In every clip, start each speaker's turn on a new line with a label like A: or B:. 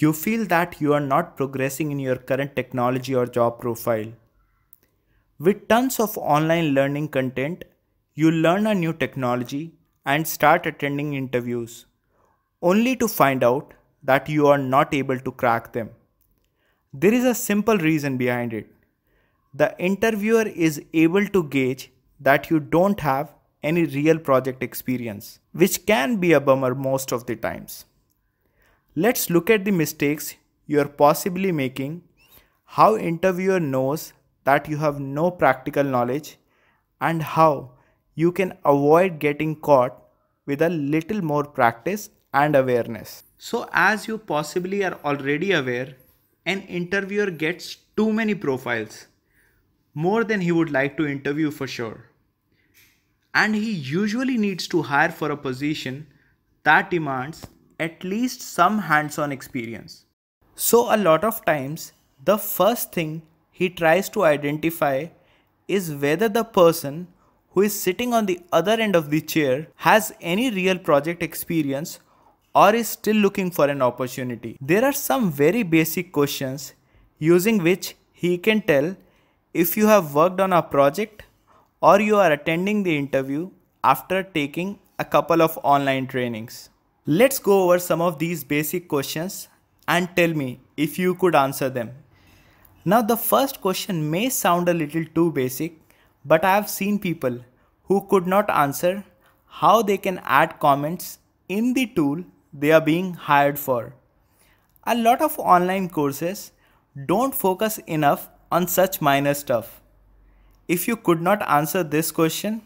A: You feel that you are not progressing in your current technology or job profile. With tons of online learning content, you learn a new technology and start attending interviews, only to find out that you are not able to crack them. There is a simple reason behind it. The interviewer is able to gauge that you don't have any real project experience, which can be a bummer most of the times. Let's look at the mistakes you are possibly making, how interviewer knows that you have no practical knowledge, and how you can avoid getting caught with a little more practice and awareness. So as you possibly are already aware, an interviewer gets too many profiles, more than he would like to interview for sure. And he usually needs to hire for a position that demands at least some hands on experience. So, a lot of times, the first thing he tries to identify is whether the person who is sitting on the other end of the chair has any real project experience or is still looking for an opportunity. There are some very basic questions using which he can tell if you have worked on a project or you are attending the interview after taking a couple of online trainings. Let's go over some of these basic questions and tell me if you could answer them. Now the first question may sound a little too basic, but I have seen people who could not answer how they can add comments in the tool they are being hired for. A lot of online courses don't focus enough on such minor stuff. If you could not answer this question,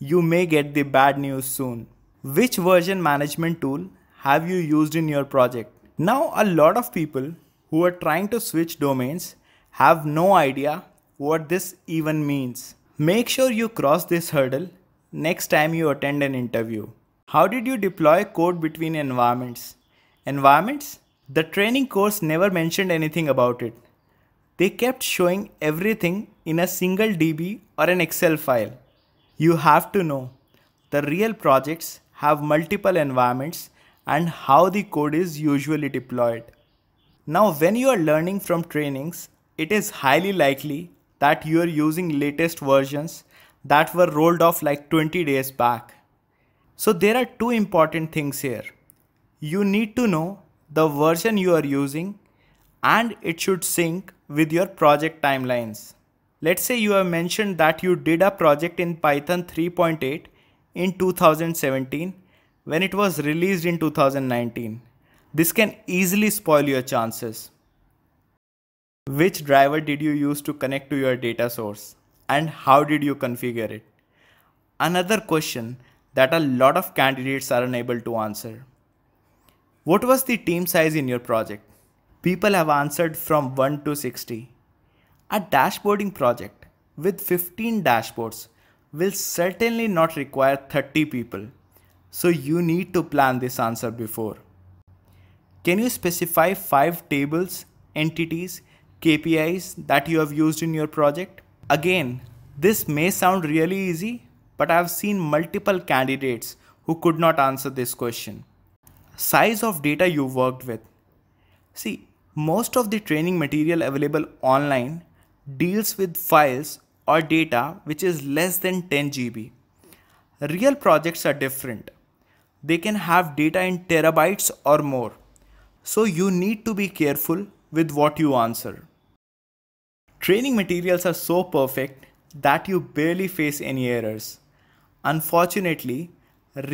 A: you may get the bad news soon. Which version management tool have you used in your project? Now, a lot of people who are trying to switch domains have no idea what this even means. Make sure you cross this hurdle next time you attend an interview. How did you deploy code between environments? Environments? The training course never mentioned anything about it. They kept showing everything in a single DB or an Excel file. You have to know the real projects have multiple environments and how the code is usually deployed. Now when you are learning from trainings, it is highly likely that you are using latest versions that were rolled off like 20 days back. So there are two important things here. You need to know the version you are using and it should sync with your project timelines. Let's say you have mentioned that you did a project in Python 3.8 in 2017 when it was released in 2019. This can easily spoil your chances. Which driver did you use to connect to your data source and how did you configure it? Another question that a lot of candidates are unable to answer. What was the team size in your project? People have answered from 1 to 60. A dashboarding project with 15 dashboards will certainly not require 30 people. So you need to plan this answer before. Can you specify 5 tables, entities, KPIs that you have used in your project? Again, this may sound really easy, but I have seen multiple candidates who could not answer this question. Size of data you worked with. See, most of the training material available online deals with files or data which is less than 10 GB. Real projects are different. They can have data in terabytes or more. So you need to be careful with what you answer. Training materials are so perfect that you barely face any errors. Unfortunately,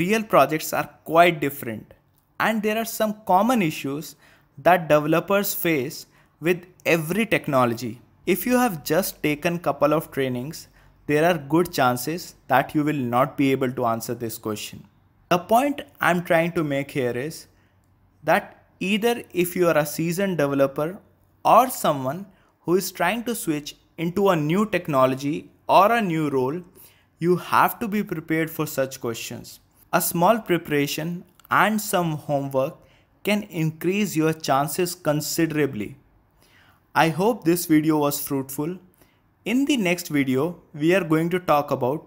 A: real projects are quite different and there are some common issues that developers face with every technology. If you have just taken couple of trainings, there are good chances that you will not be able to answer this question. The point I'm trying to make here is that either if you are a seasoned developer or someone who is trying to switch into a new technology or a new role, you have to be prepared for such questions. A small preparation and some homework can increase your chances considerably. I hope this video was fruitful. In the next video, we are going to talk about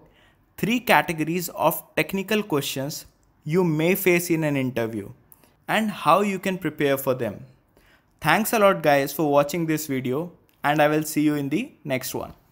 A: three categories of technical questions you may face in an interview and how you can prepare for them. Thanks a lot guys for watching this video and I will see you in the next one.